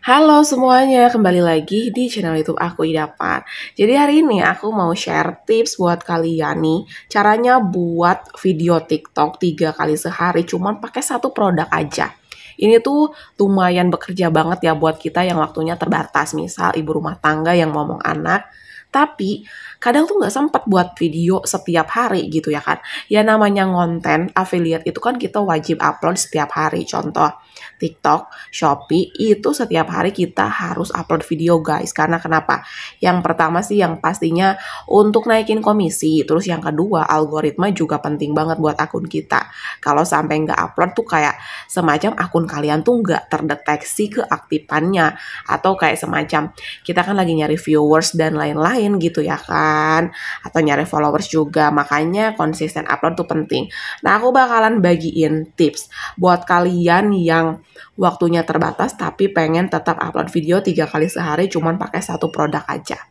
Halo semuanya, kembali lagi di channel YouTube aku Idapan. Jadi hari ini aku mau share tips buat kalian nih, caranya buat video TikTok tiga kali sehari, cuman pakai satu produk aja. Ini tuh lumayan bekerja banget ya buat kita yang waktunya terbatas, misal ibu rumah tangga yang ngomong anak. Tapi kadang tuh nggak sempat buat video setiap hari gitu ya kan ya namanya konten affiliate itu kan kita wajib upload setiap hari contoh TikTok, Shopee itu setiap hari kita harus upload video guys karena kenapa yang pertama sih yang pastinya untuk naikin komisi terus yang kedua algoritma juga penting banget buat akun kita kalau sampai nggak upload tuh kayak semacam akun kalian tuh nggak terdeteksi keaktifannya atau kayak semacam kita kan lagi nyari viewers dan lain-lain gitu ya kan kan atau nyari followers juga makanya konsisten upload tuh penting nah aku bakalan bagiin tips buat kalian yang waktunya terbatas tapi pengen tetap upload video tiga kali sehari cuman pakai satu produk aja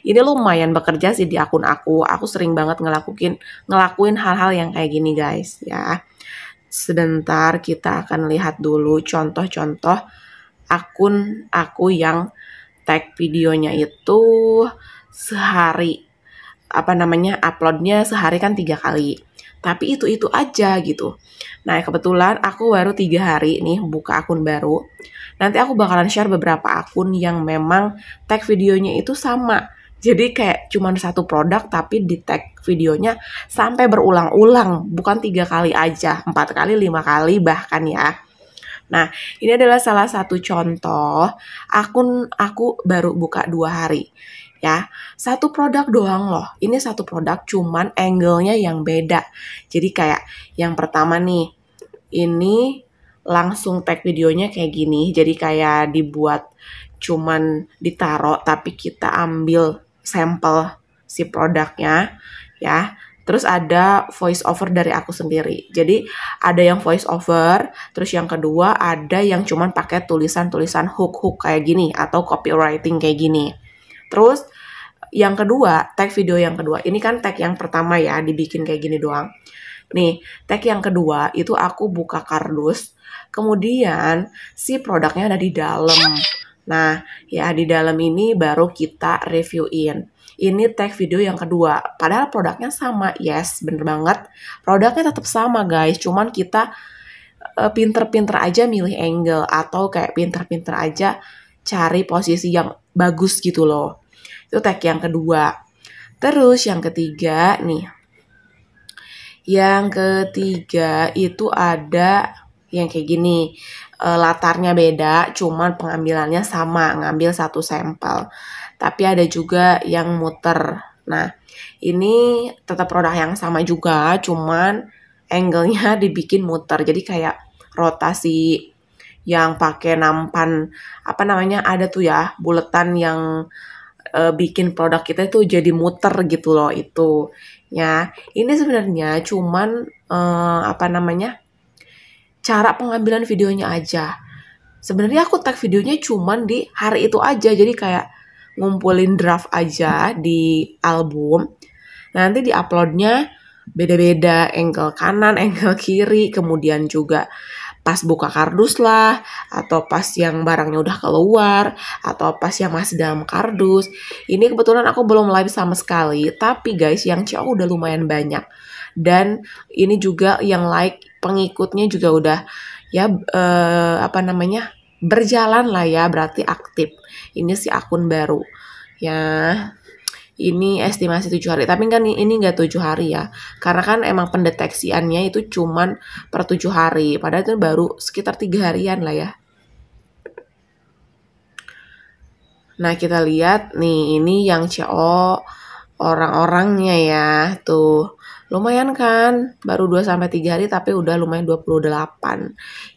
ini lumayan bekerja sih di akun aku aku sering banget ngelakuin ngelakuin hal-hal yang kayak gini guys ya sebentar kita akan lihat dulu contoh-contoh akun aku yang tag videonya itu sehari apa namanya uploadnya sehari kan tiga kali tapi itu itu aja gitu nah kebetulan aku baru tiga hari nih buka akun baru nanti aku bakalan share beberapa akun yang memang tag videonya itu sama jadi kayak cuman satu produk tapi di tag videonya sampai berulang-ulang, bukan tiga kali aja, empat kali, lima kali bahkan ya. Nah, ini adalah salah satu contoh akun aku baru buka dua hari ya satu produk doang loh ini satu produk cuman angle-nya yang beda jadi kayak yang pertama nih ini langsung tag videonya kayak gini jadi kayak dibuat cuman ditaruh tapi kita ambil sampel si produknya ya terus ada voice over dari aku sendiri jadi ada yang voice over terus yang kedua ada yang cuman pakai tulisan-tulisan hook-hook kayak gini atau copywriting kayak gini Terus yang kedua, tag video yang kedua. Ini kan tag yang pertama ya, dibikin kayak gini doang. Nih, tag yang kedua itu aku buka kardus, kemudian si produknya ada di dalam. Nah, ya di dalam ini baru kita reviewin. Ini tag video yang kedua. Padahal produknya sama, yes, bener banget. Produknya tetap sama, guys. Cuman kita eh, pinter-pinter aja milih angle atau kayak pinter-pinter aja cari posisi yang bagus gitu loh. Itu tag yang kedua. Terus yang ketiga nih. Yang ketiga itu ada yang kayak gini. E, latarnya beda, cuman pengambilannya sama, ngambil satu sampel. Tapi ada juga yang muter. Nah, ini tetap produk yang sama juga, cuman angle-nya dibikin muter. Jadi kayak rotasi yang pakai nampan apa namanya ada tuh ya buletan yang e, bikin produk kita itu jadi muter gitu loh itu ya ini sebenarnya cuman e, apa namanya cara pengambilan videonya aja sebenarnya aku tag videonya cuman di hari itu aja jadi kayak ngumpulin draft aja di album nanti di uploadnya beda-beda angle kanan angle kiri kemudian juga pas buka kardus lah atau pas yang barangnya udah keluar atau pas yang masih dalam kardus ini kebetulan aku belum live sama sekali tapi guys yang cowok udah lumayan banyak dan ini juga yang like pengikutnya juga udah ya eh, apa namanya berjalan lah ya berarti aktif ini si akun baru ya ini estimasi tujuh hari tapi kan ini nggak tujuh hari ya karena kan emang pendeteksiannya itu cuman per tujuh hari padahal itu baru sekitar tiga harian lah ya nah kita lihat nih ini yang CO orang-orangnya ya tuh lumayan kan baru 2 sampai 3 hari tapi udah lumayan 28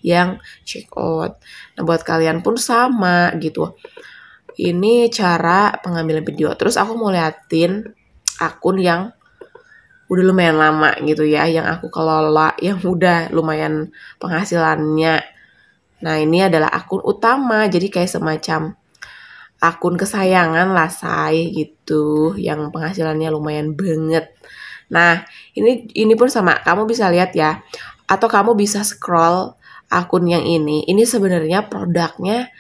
yang check out. Nah, buat kalian pun sama gitu ini cara pengambilan video. Terus aku mau liatin akun yang udah lumayan lama gitu ya, yang aku kelola, yang udah lumayan penghasilannya. Nah ini adalah akun utama, jadi kayak semacam akun kesayangan lah say gitu, yang penghasilannya lumayan banget. Nah ini ini pun sama, kamu bisa lihat ya, atau kamu bisa scroll akun yang ini. Ini sebenarnya produknya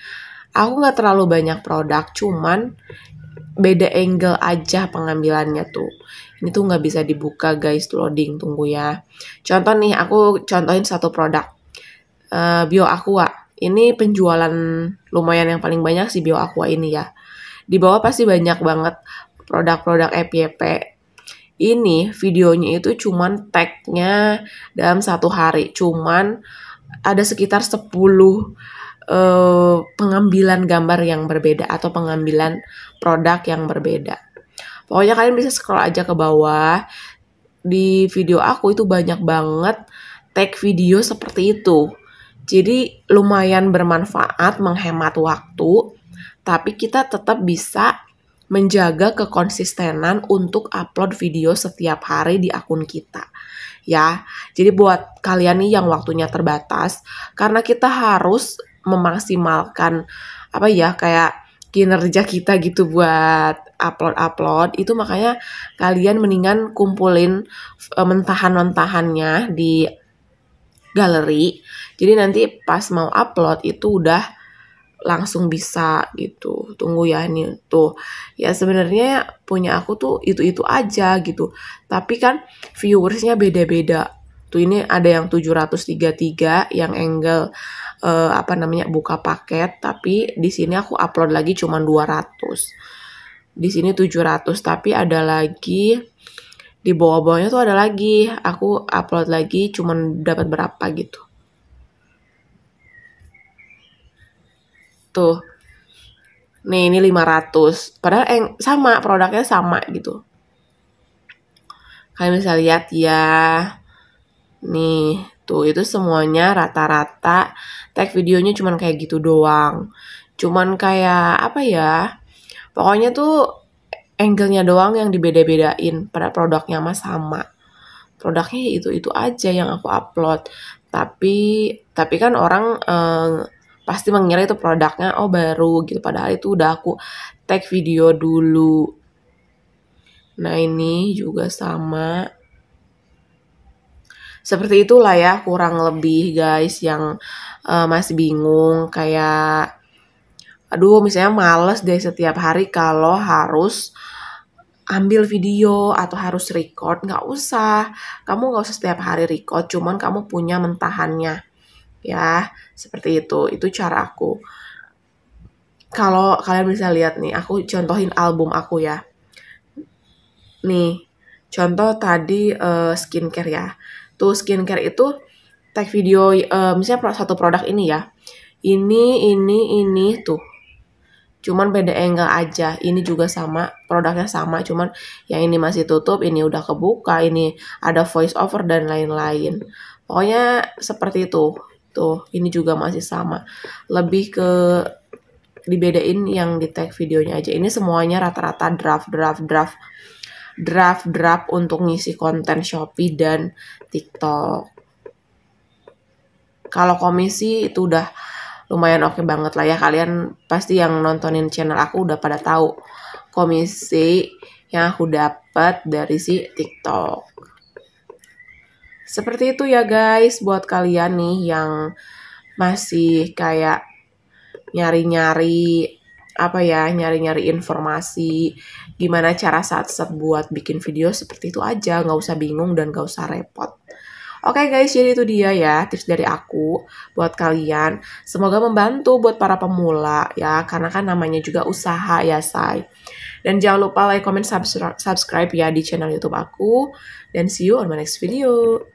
aku nggak terlalu banyak produk cuman beda angle aja pengambilannya tuh ini tuh nggak bisa dibuka guys loading tunggu ya contoh nih aku contohin satu produk uh, bio aqua ini penjualan lumayan yang paling banyak sih bio aqua ini ya di bawah pasti banyak banget produk-produk FYP e ini videonya itu cuman tagnya dalam satu hari cuman ada sekitar 10 Eh, pengambilan gambar yang berbeda atau pengambilan produk yang berbeda. Pokoknya kalian bisa scroll aja ke bawah. Di video aku itu banyak banget tag video seperti itu. Jadi lumayan bermanfaat menghemat waktu, tapi kita tetap bisa menjaga kekonsistenan untuk upload video setiap hari di akun kita. Ya, jadi buat kalian nih yang waktunya terbatas, karena kita harus memaksimalkan apa ya kayak kinerja kita gitu buat upload-upload itu makanya kalian mendingan kumpulin e, mentahan-mentahannya di galeri. Jadi nanti pas mau upload itu udah langsung bisa gitu. Tunggu ya ini tuh. Ya sebenarnya punya aku tuh itu-itu aja gitu. Tapi kan viewersnya beda-beda tuh ini ada yang 733 yang angle uh, apa namanya buka paket tapi di sini aku upload lagi cuma 200 di sini 700 tapi ada lagi di bawah-bawahnya tuh ada lagi aku upload lagi cuma dapat berapa gitu tuh nih ini 500 padahal eng sama produknya sama gitu kalian bisa lihat ya Nih, tuh itu semuanya rata-rata tag videonya cuman kayak gitu doang. Cuman kayak apa ya? Pokoknya tuh angle-nya doang yang dibeda-bedain. Pada produknya mah sama. Produknya ya itu-itu aja yang aku upload. Tapi tapi kan orang eh, pasti mengira itu produknya oh baru gitu padahal itu udah aku tag video dulu. Nah, ini juga sama seperti itulah ya kurang lebih guys yang uh, masih bingung kayak aduh misalnya males deh setiap hari kalau harus ambil video atau harus record nggak usah kamu nggak usah setiap hari record cuman kamu punya mentahannya ya seperti itu itu cara aku kalau kalian bisa lihat nih aku contohin album aku ya nih contoh tadi uh, skincare ya itu skincare itu tag video uh, misalnya satu produk ini ya. Ini ini ini tuh. Cuman beda angle aja. Ini juga sama, produknya sama, cuman yang ini masih tutup, ini udah kebuka, ini ada voice over dan lain-lain. Pokoknya seperti itu. Tuh, ini juga masih sama. Lebih ke dibedain yang di tag videonya aja. Ini semuanya rata-rata draft, draft, draft draft-draft untuk ngisi konten Shopee dan TikTok. Kalau komisi itu udah lumayan oke okay banget lah ya. Kalian pasti yang nontonin channel aku udah pada tahu komisi yang aku dapat dari si TikTok. Seperti itu ya guys buat kalian nih yang masih kayak nyari-nyari apa ya nyari-nyari informasi gimana cara saat-saat buat bikin video seperti itu aja, nggak usah bingung dan nggak usah repot. Oke okay guys, jadi itu dia ya tips dari aku buat kalian. Semoga membantu buat para pemula ya, karena kan namanya juga usaha ya, say. Dan jangan lupa like, comment, subscribe ya di channel YouTube aku. Dan see you on my next video.